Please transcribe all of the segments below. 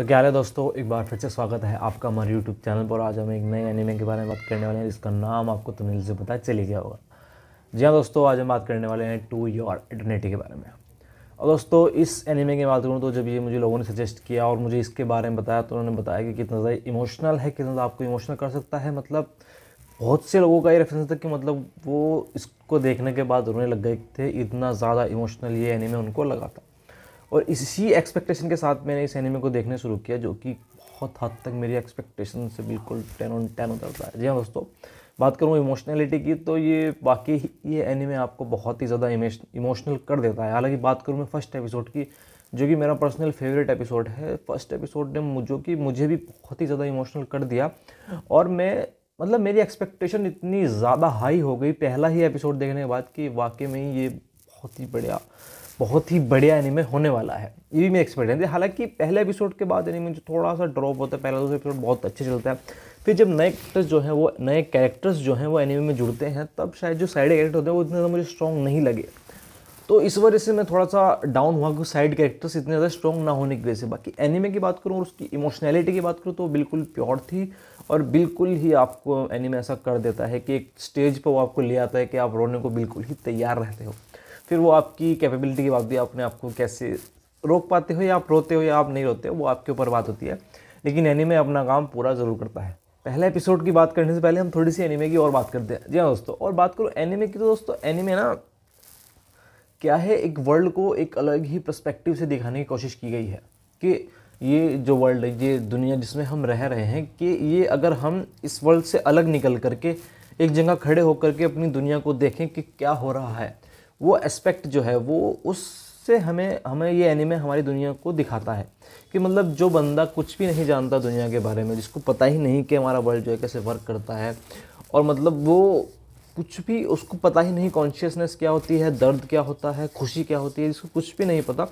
तो क्या है दोस्तों एक बार फिर से स्वागत है आपका हमारे यूट्यूब चैनल पर आज हम एक नए एनिमे के बारे में बात करने वाले हैं जिसका नाम आपको तमिल तो से पता चली गया होगा जी हाँ दोस्तों आज हम बात करने वाले हैं टू योर इटर्निटी के बारे में और दोस्तों इस एनिमे की बात करूँ तो जब ये मुझे लोगों ने सजेस्ट किया और मुझे इसके बारे में बताया तो उन्होंने बताया कि कितना ज़्यादा इमोशनल है कितना ज़्यादा आपको इमोशनल कर सकता है मतलब बहुत से लोगों का ये रेफरेंस था कि मतलब वो इसको देखने के बाद उन्होंने लग गए थे इतना ज़्यादा इमोशनल ये एनिमे उनको लगा था और इसी एक्सपेक्टेशन के साथ मैंने इस एनिमे को देखना शुरू किया जो कि बहुत हद तक मेरी एक्सपेक्टेशन से बिल्कुल टेन ऑन टेन होता है जी हाँ दोस्तों बात करूँ इमोशनलिटी की तो ये बाकी ये एनिमे आपको बहुत ही ज़्यादा इमोशनल कर देता है हालांकि बात करूँ मैं फर्स्ट एपिसोड की जो कि मेरा पर्सनल फेवरेट एपिसोड है फर्स्ट एपिसोड ने मुझे कि मुझे भी बहुत ही ज़्यादा इमोशनल कर दिया और मैं मतलब मेरी एक्सपेक्टेशन इतनी ज़्यादा हाई हो गई पहला ही एपिसोड देखने के बाद कि वाकई में ये बहुत ही बढ़िया बहुत ही बढ़िया एनिमे होने वाला है ये भी मैं एक्सपेक्ट है हालांकि पहले एपिसोड के बाद एनिमे जो थोड़ा सा ड्रॉप होता है पहला दूसरा एपिसोड बहुत अच्छे चलता है फिर जब नए एक्टर्स जो हैं वो नए कैरेक्टर्स जो हैं वो एनिमे में जुड़ते हैं तब शायद जो साइड कैरेक्टर होते हैं वो इतने ज़्यादा मुझे स्ट्रॉन्ग नहीं लगे तो इस वजह से मैं थोड़ा सा डाउन हुआ कि साइड कैरेक्टर्स इतने ज़्यादा स्ट्रॉन्ग ना होने की वजह से बाकी एनिमे की बात करूँ और उसकी इमोशनैलिटी की बात करूँ तो बिल्कुल प्योर थी और बिल्कुल ही आपको एनिमे ऐसा कर देता है कि एक स्टेज पर वो आपको ले आता है कि आप रोने को बिल्कुल ही तैयार रहते हो फिर वो आपकी कैपेबिलिटी के बाद भी अपने आप को कैसे रोक पाते हो या आप रोते हो या आप नहीं रोते हो वो आपके ऊपर बात होती है लेकिन एनीमे अपना काम पूरा ज़रूर करता है पहले एपिसोड की बात करने से पहले हम थोड़ी सी एनीमे की और बात करते हैं जी हाँ दोस्तों और बात करो एनीमे की तो दोस्तों एनीमे ना क्या है एक वर्ल्ड को एक अलग ही प्रस्पेक्टिव से दिखाने की कोशिश की गई है कि ये जो वर्ल्ड है ये दुनिया जिसमें हम रह रहे हैं कि ये अगर हम इस वर्ल्ड से अलग निकल करके एक जगह खड़े होकर के अपनी दुनिया को देखें कि क्या हो रहा है वो एस्पेक्ट जो है वो उससे हमें हमें ये एनिमे हमारी दुनिया को दिखाता है कि मतलब जो बंदा कुछ भी नहीं जानता दुनिया के बारे में जिसको पता ही नहीं कि हमारा वर्ल्ड जो है कैसे वर्क करता है और मतलब वो कुछ भी उसको पता ही नहीं कॉन्शियसनेस क्या होती है दर्द क्या होता है खुशी क्या होती है जिसको कुछ भी नहीं पता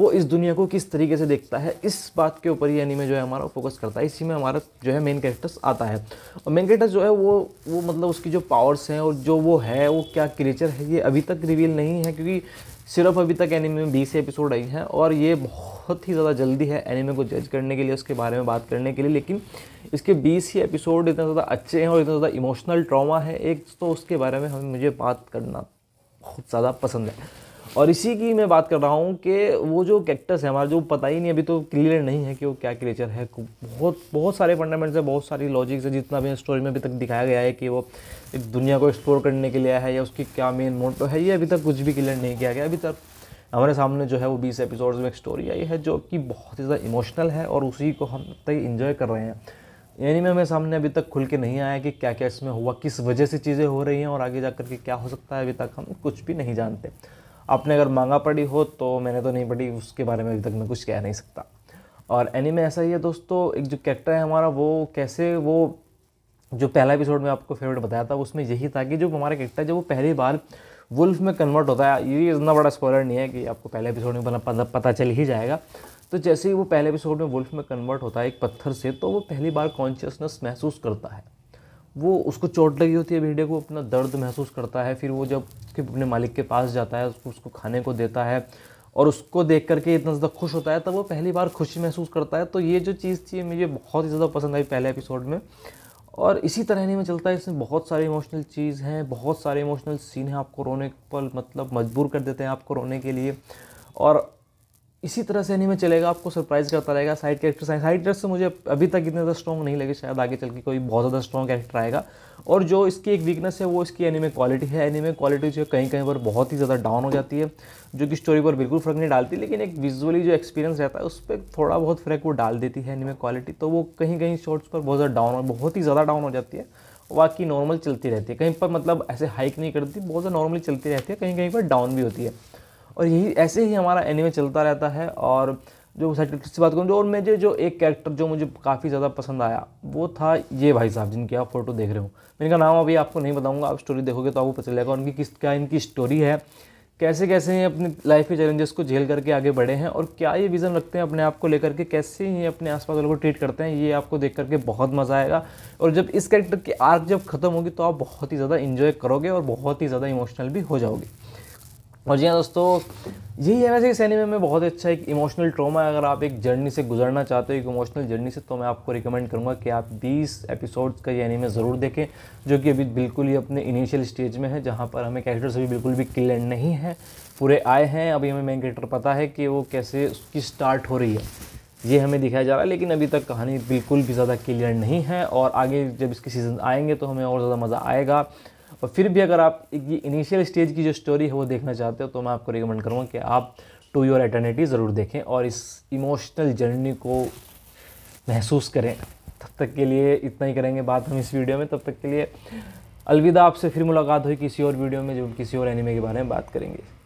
वो इस दुनिया को किस तरीके से देखता है इस बात के ऊपर ही एनिमे जो है हमारा फोकस करता है इसी में हमारा जो है मेन कैरेक्टर्स आता है और मेन कैरेक्टर जो है वो वो मतलब उसकी जो पावर्स हैं और जो वो है वो क्या क्रिएचर है ये अभी तक रिवील नहीं है क्योंकि सिर्फ अभी तक एनिमे में बीस एपिसोड आई हैं और ये बहुत ही ज़्यादा जल्दी है एनिमे को जज करने के लिए उसके बारे में बात करने के लिए लेकिन इसके बीस ही एपिसोड इतने ज़्यादा अच्छे हैं और इतना ज़्यादा इमोशनल ट्रामा है एक तो उसके बारे में हमें मुझे बात करना बहुत ज़्यादा पसंद है और इसी की मैं बात कर रहा हूँ कि वो जो कैक्टस है हमारा जो पता ही नहीं अभी तो क्लियर नहीं है कि वो क्या क्रिएचर है बहुत बहुत सारे फंडामेंट्स है बहुत सारी लॉजिक्स है जितना भी स्टोरी में अभी तक दिखाया गया है कि वो एक दुनिया को एक्सप्लोर करने के लिए है या उसकी क्या मेन मोटो है ये अभी तक कुछ भी क्लियर नहीं किया गया अभी तक हमारे सामने जो है वो बीस एपिसोड में एक स्टोरी आई है जो कि बहुत ही ज़्यादा इमोशनल है और उसी को हम तक इन्जॉय कर रहे हैं यानी मैं हमें सामने अभी तक खुल के नहीं आया कि क्या क्या इसमें हुआ किस वजह से चीज़ें हो रही हैं और आगे जा कर के क्या हो सकता है अभी तक हम कुछ भी नहीं जानते आपने अगर मांगा पड़ी हो तो मैंने तो नहीं पढ़ी उसके बारे में अभी तक मैं कुछ कह नहीं सकता और एनीमे ऐसा ही है दोस्तों एक जो कैरेक्टर है हमारा वो कैसे वो जो पहला एपिसोड में आपको फेवरेट बताया था उसमें यही था कि जो हमारा कैरेक्टर जब वो पहली बार वुल्फ में कन्वर्ट होता है ये इतना बड़ा स्कॉलर नहीं है कि आपको पहले एपिसोड में पता पता चल ही जाएगा तो जैसे ही वो पहले एपिसोड में वुल्फ में कन्वर्ट होता है एक पत्थर से तो वो पहली बार कॉन्शियसनेस महसूस करता है वो उसको चोट लगी होती है भेड़िया को अपना दर्द महसूस करता है फिर वो जब उसके अपने मालिक के पास जाता है उसको उसको खाने को देता है और उसको देख करके इतना ज़्यादा खुश होता है तब वो पहली बार खुशी महसूस करता है तो ये जो चीज़ थी मुझे बहुत ही ज़्यादा पसंद आई पहले एपिसोड में और इसी तरह नहीं में चलता है इसमें बहुत सारे इमोशनल चीज़ हैं बहुत सारे इमोशनल सीन हैं आपको रोने पर मतलब मजबूर कर देते हैं आपको रोने के लिए और इसी तरह से एनिमे चलेगा आपको सरप्राइज करता रहेगा साइड कैरेक्टर साइड कैरेक्टर से मुझे अभी तक इतने ज़्यादा स्ट्रॉन्ग नहीं लगे शायद आगे चल के कोई बहुत ज़्यादा स्ट्रॉन्ग कैरेक्टर आएगा और जो इसकी एक वीकनेस है वो इसकी एनीमे क्वालिटी है एनीमे क्वालिटी जो कहीं कहीं पर बहुत ही ज़्यादा डाउन हो जाती है जो कि स्टोरी पर बिल्कुल फ़र्क नहीं डालती लेकिन एक विजुअली जो एक्सपीरियंस रहता है उस पर थोड़ा बहुत फ़र्क वो डाल देती है एनिमे क्वालिटी तो वो कहीं कहीं शॉर्ट्स पर बहुत ज़्यादा डाउन बहुत ही ज़्यादा डाउन हो जाती है बाकी नॉर्मल चलती रहती है कहीं पर मतलब ऐसे हाइक नहीं करती बहुत ज़्यादा नॉर्मली चलती रहती है कहीं कहीं पर डाउन भी होती है और यही ऐसे ही हमारा एनिमे चलता रहता है और जो साइड से बात करूँ जो और मुझे जो एक कैरेक्टर जो मुझे काफ़ी ज़्यादा पसंद आया वो था ये भाई साहब जिनकी आप फ़ोटो देख रहे हो मैं इनका नाम अभी आपको नहीं बताऊँगा आप स्टोरी देखोगे तो आपको पता चलेगा उनकी किस क्या इनकी स्टोरी है कैसे कैसे ये अपनी लाइफ के चैलेंजेस को झेल करके आगे बढ़े हैं और क्या ये विज़न रखते हैं अपने आप को लेकर के कैसे ये अपने आसपास वालों को ट्रीट करते हैं ये आपको देख करके बहुत मज़ा आएगा और जब इस कैरेक्टर की आर्क जब खत्म होगी तो आप बहुत ही ज़्यादा इन्जॉय करोगे और बहुत ही ज़्यादा इमोशनल भी हो जाओगे और जी हाँ दोस्तों यही है वैसे इस एनिमे में बहुत अच्छा एक इमोशनल ट्रोमा है अगर आप एक जर्नी से गुजरना चाहते हो एक इमोशनल जर्नी से तो मैं आपको रिकमेंड करूँगा कि आप 20 एपिसोड्स का ये एनिमे ज़रूर देखें जो कि अभी बिल्कुल ही अपने इनिशियल स्टेज में है जहाँ पर हमें कैरेक्टर्स अभी बिल्कुल भी क्लियर नहीं है पूरे आए हैं अभी हमें मेन कैरेक्टर पता है कि वो कैसे उसकी स्टार्ट हो रही है ये हमें दिखाया जा रहा है लेकिन अभी तक कहानी बिल्कुल भी ज़्यादा क्लियर नहीं है और आगे जब इसके सीज़न आएंगे तो हमें और ज़्यादा मज़ा आएगा और फिर भी अगर आप ये इनिशियल स्टेज की जो स्टोरी है वो देखना चाहते हो तो मैं आपको रिकमेंड करूँगा कि आप टू योर एटर्निटी ज़रूर देखें और इस इमोशनल जर्नी को महसूस करें तब तक के लिए इतना ही करेंगे बात हम इस वीडियो में तब तक के लिए अलविदा आपसे फिर मुलाकात हुई किसी और वीडियो में जब किसी और एनिमे के बारे में बात करेंगे